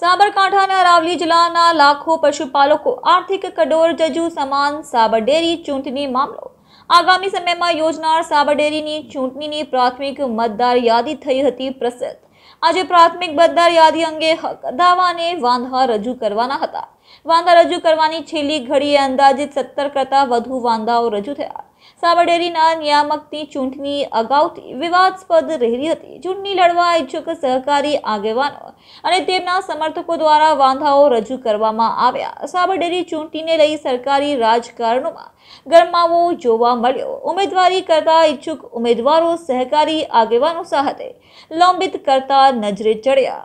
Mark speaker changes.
Speaker 1: સાબરકાંઠાના અરાવલી જિલ્લાના લાખો પશુપાલકો આર્થિક કડોર જજુ સમાન સાબર ડેરી ચૂંટણી મામલો આગામી સમયમાં યોજનાર સાબર ડેરીની ચૂંટણીની પ્રાથમિક મતદાર યાદી થઈ હતી પ્રસિદ્ધ આજે પ્રાથમિક મતદાર યાદી અંગે હક દાવાને વાંધા રજૂ કરવાના હતા વાંધા રજૂ કરવાની છેલ્લી ઘડીએ અંદાજિત સત્તર કરતાં વધુ વાંધાઓ રજૂ થયા સાબરડેરીના નિયામકની ચૂંટણી અગાઉથી વિવાદસ્પદ રહેલી હતી ચૂંટણી લડવા ઈચ્છુક સહકારી આગેવાનો અને તેમના સમર્થકો દ્વારા વાંધાઓ રજૂ કરવામાં આવ્યા સાબરડેરી ચૂંટણીને લઈ સરકારી રાજકારણોમાં ગરમાવો જોવા મળ્યો ઉમેદવારી કરતા ઈચ્છુક ઉમેદવારો સહકારી આગેવાનો સાથે લંબિત કરતા નજરે ચડ્યા